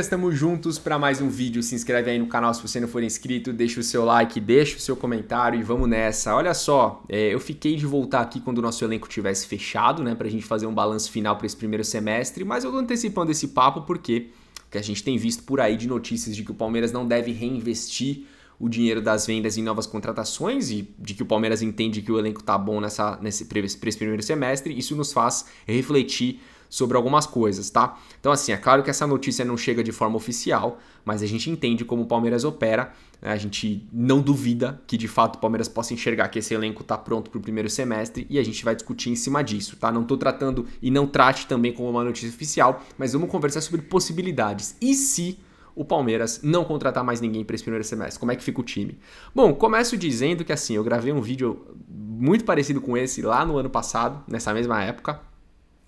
estamos juntos para mais um vídeo. Se inscreve aí no canal se você não for inscrito, deixa o seu like, deixa o seu comentário e vamos nessa. Olha só, é, eu fiquei de voltar aqui quando o nosso elenco tivesse fechado, né, para a gente fazer um balanço final para esse primeiro semestre, mas eu tô antecipando esse papo porque que a gente tem visto por aí de notícias de que o Palmeiras não deve reinvestir o dinheiro das vendas em novas contratações e de que o Palmeiras entende que o elenco tá bom nessa, nesse, esse primeiro semestre, isso nos faz refletir sobre algumas coisas, tá? Então, assim, é claro que essa notícia não chega de forma oficial, mas a gente entende como o Palmeiras opera, né? a gente não duvida que de fato o Palmeiras possa enxergar que esse elenco está pronto para o primeiro semestre e a gente vai discutir em cima disso, tá? Não estou tratando e não trate também como uma notícia oficial, mas vamos conversar sobre possibilidades. E se o Palmeiras não contratar mais ninguém para esse primeiro semestre? Como é que fica o time? Bom, começo dizendo que assim, eu gravei um vídeo muito parecido com esse lá no ano passado, nessa mesma época,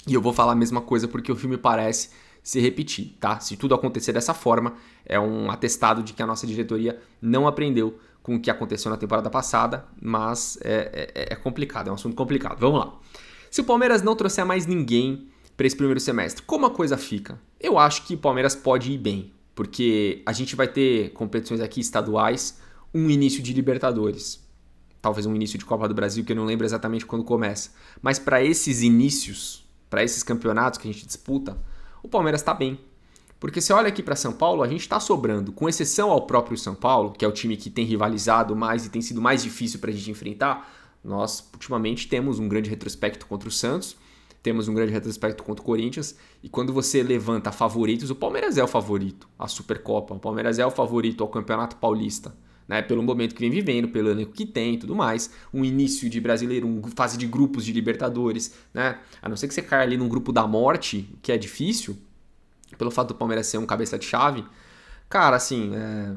e eu vou falar a mesma coisa porque o filme parece se repetir, tá? Se tudo acontecer dessa forma, é um atestado de que a nossa diretoria não aprendeu com o que aconteceu na temporada passada, mas é, é, é, é complicado, é um assunto complicado. Vamos lá. Se o Palmeiras não trouxer mais ninguém para esse primeiro semestre, como a coisa fica? Eu acho que o Palmeiras pode ir bem, porque a gente vai ter competições aqui estaduais, um início de Libertadores, talvez um início de Copa do Brasil, que eu não lembro exatamente quando começa. Mas para esses inícios, para esses campeonatos que a gente disputa, o Palmeiras está bem. Porque você olha aqui para São Paulo, a gente está sobrando, com exceção ao próprio São Paulo, que é o time que tem rivalizado mais e tem sido mais difícil para a gente enfrentar. Nós, ultimamente, temos um grande retrospecto contra o Santos, temos um grande retrospecto contra o Corinthians, e quando você levanta favoritos, o Palmeiras é o favorito à Supercopa, o Palmeiras é o favorito ao Campeonato Paulista né, pelo momento que vem vivendo, pelo ano que tem e tudo mais, um início de brasileiro, uma fase de grupos de Libertadores, né? A não ser que você caia ali num grupo da morte, que é difícil, pelo fato do Palmeiras ser um cabeça de chave, cara, assim, é...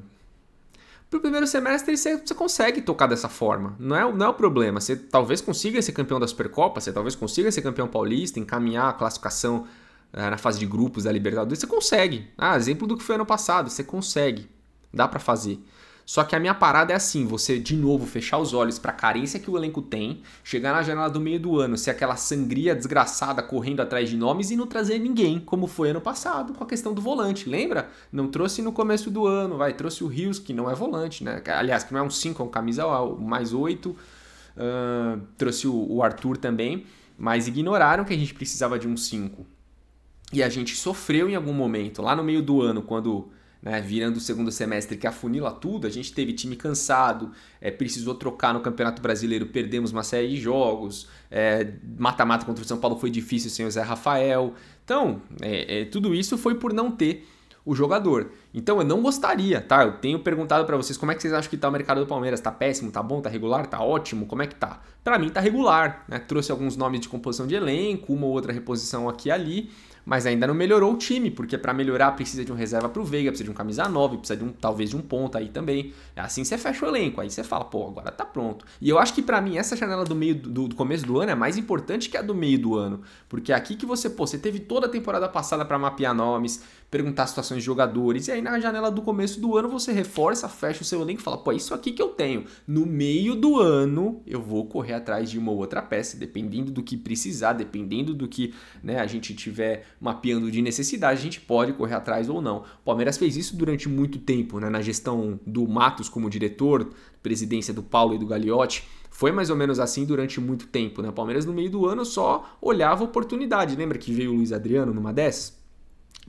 pro primeiro semestre você, você, consegue tocar dessa forma, não é, não é o problema. Você talvez consiga ser campeão da Supercopa, você talvez consiga ser campeão paulista, encaminhar a classificação é, na fase de grupos da Libertadores, você consegue. Ah, exemplo do que foi ano passado, você consegue, dá para fazer. Só que a minha parada é assim, você de novo fechar os olhos para a carência que o elenco tem, chegar na janela do meio do ano, ser aquela sangria desgraçada correndo atrás de nomes e não trazer ninguém, como foi ano passado com a questão do volante, lembra? Não trouxe no começo do ano, vai, trouxe o Rios, que não é volante, né? Aliás, que não é um 5, é um camisa mais 8. Uh, trouxe o Arthur também, mas ignoraram que a gente precisava de um 5. E a gente sofreu em algum momento, lá no meio do ano, quando né, virando o segundo semestre que afunila tudo, a gente teve time cansado, é, precisou trocar no Campeonato Brasileiro, perdemos uma série de jogos, é, mata-mata é, contra o São Paulo foi difícil sem o Zé Rafael. Então, é, é, tudo isso foi por não ter o jogador. Então eu não gostaria, tá? Eu tenho perguntado para vocês como é que vocês acham que tá o mercado do Palmeiras? Tá péssimo, tá bom, tá regular, tá ótimo, como é que tá? Para mim tá regular, né? Trouxe alguns nomes de composição de elenco, uma ou outra reposição aqui e ali, mas ainda não melhorou o time, porque para melhorar precisa de um reserva para o Veiga, precisa de um camisa 9, precisa de um talvez de um ponta aí também. É assim você fecha o elenco, aí você fala, pô, agora tá pronto. E eu acho que para mim essa janela do meio do, do, começo do ano é mais importante que a do meio do ano, porque é aqui que você, pô, você teve toda a temporada passada para mapear nomes, perguntar situações de jogadores, e aí na janela do começo do ano você reforça, fecha o seu elenco e fala, pô, é isso aqui que eu tenho. No meio do ano eu vou correr atrás de uma outra peça, dependendo do que precisar, dependendo do que né, a gente tiver mapeando de necessidade, a gente pode correr atrás ou não. O Palmeiras fez isso durante muito tempo, né? na gestão do Matos como diretor, presidência do Paulo e do Gagliotti. Foi mais ou menos assim durante muito tempo. Né? O Palmeiras, no meio do ano, só olhava oportunidade. Lembra que veio o Luiz Adriano numa dessas?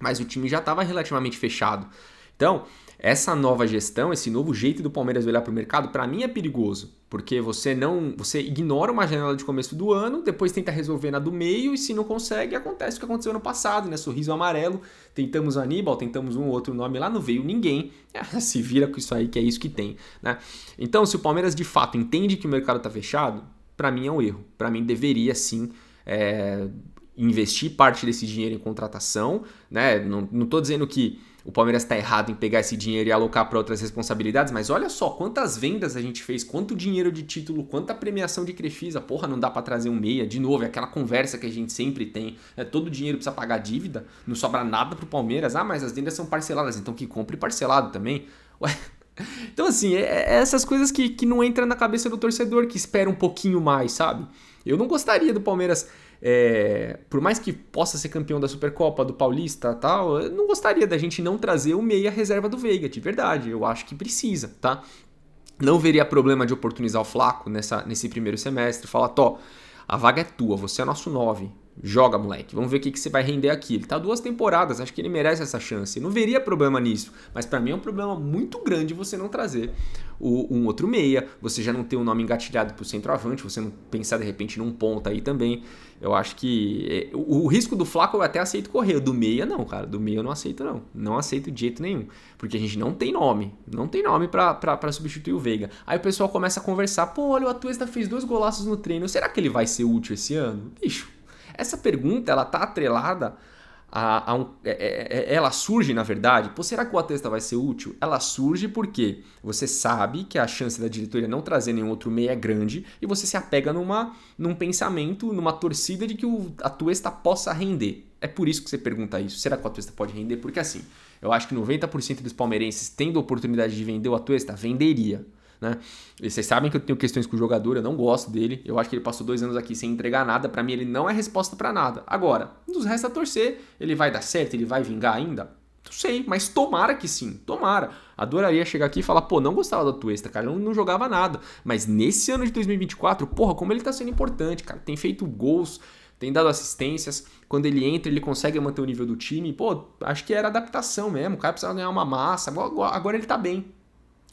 Mas o time já estava relativamente fechado. Então, essa nova gestão, esse novo jeito do Palmeiras olhar para o mercado, para mim é perigoso. Porque você não, você ignora uma janela de começo do ano, depois tenta resolver na do meio e se não consegue, acontece o que aconteceu ano passado, né? Sorriso amarelo, tentamos Aníbal, tentamos um outro nome lá, não veio ninguém. Ah, se vira com isso aí que é isso que tem, né? Então, se o Palmeiras de fato entende que o mercado está fechado, para mim é um erro. Para mim deveria sim é, investir parte desse dinheiro em contratação, né? Não, não tô dizendo que o Palmeiras está errado em pegar esse dinheiro e alocar para outras responsabilidades, mas olha só quantas vendas a gente fez, quanto dinheiro de título, quanta premiação de Crefisa, porra, não dá para trazer um meia, de novo, é aquela conversa que a gente sempre tem, né? todo o dinheiro precisa pagar dívida, não sobra nada para o Palmeiras, ah, mas as vendas são parceladas, então que compre parcelado também, ué... Então, assim, é, é, essas coisas que, que não entram na cabeça do torcedor que espera um pouquinho mais, sabe? Eu não gostaria do Palmeiras, é, por mais que possa ser campeão da Supercopa, do Paulista tal, eu não gostaria da gente não trazer o meia reserva do Veiga, de verdade. Eu acho que precisa, tá? Não veria problema de oportunizar o Flaco nessa, nesse primeiro semestre, falar, Tó, a vaga é tua, você é nosso 9. Joga, moleque. Vamos ver o que, que você vai render aqui. Ele tá duas temporadas, acho que ele merece essa chance. Não veria problema nisso, mas para mim é um problema muito grande você não trazer o, um outro meia, você já não ter o um nome engatilhado pro centroavante, você não pensar de repente num ponta aí também. Eu acho que é, o, o, risco do Flaco eu até aceito correr, do meia não, cara. Do meia eu não aceito não. Não aceito de jeito nenhum, porque a gente não tem nome, não tem nome para substituir o Veiga. Aí o pessoal começa a conversar, pô, olha o Atuesta fez dois golaços no treino, será que ele vai ser útil esse ano? Bicho, essa pergunta ela está atrelada a, a um, é, é, é, ela surge na verdade. Pô, será que o atesta vai ser útil? Ela surge porque você sabe que a chance da diretoria não trazer nenhum outro meio é grande e você se apega numa, num pensamento, numa torcida de que o atuesta possa render. É por isso que você pergunta isso. Será que o atuesta pode render? Porque assim, eu acho que 90% dos palmeirenses tendo oportunidade de vender o atuesta venderia né? E vocês sabem que eu tenho questões com o jogador, eu não gosto dele. Eu acho que ele passou dois anos aqui sem entregar nada. Para mim, ele não é resposta para nada. Agora, nos resta torcer. Ele vai dar certo? Ele vai vingar ainda? Não sei, mas tomara que sim, tomara. Adoraria chegar aqui e falar, pô, não gostava da Tuesta, cara, não, não jogava nada. Mas nesse ano de 2024, porra, como ele tá sendo importante, cara. Tem feito gols, tem dado assistências. Quando ele entra, ele consegue manter o nível do time. Pô, acho que era adaptação mesmo. O cara precisava ganhar uma massa. Agora ele tá bem.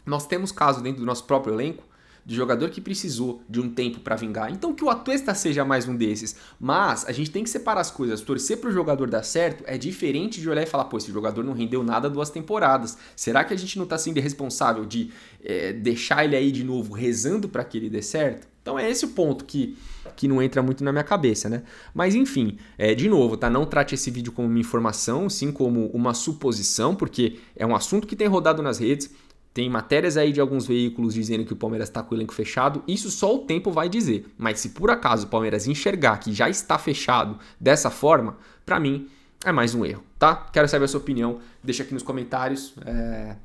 Nós temos caso dentro do nosso próprio elenco de jogador que precisou de um tempo para vingar. Então que o Atuesta seja mais um desses. Mas a gente tem que separar as coisas. Torcer para o jogador dar certo é diferente de olhar e falar, pô, esse jogador não rendeu nada duas temporadas. Será que a gente não está sendo responsável de é, deixar ele aí de novo rezando para que ele dê certo? Então é esse o ponto que, que não entra muito na minha cabeça, né? Mas enfim, é, de novo, tá? Não trate esse vídeo como uma informação, sim como uma suposição, porque é um assunto que tem rodado nas redes tem matérias aí de alguns veículos dizendo que o Palmeiras está com o elenco fechado. Isso só o tempo vai dizer. Mas se por acaso o Palmeiras enxergar que já está fechado dessa forma, para mim é mais um erro, tá? Quero saber a sua opinião. Deixa aqui nos comentários. É,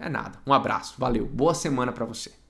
é nada. Um abraço. Valeu. Boa semana para você.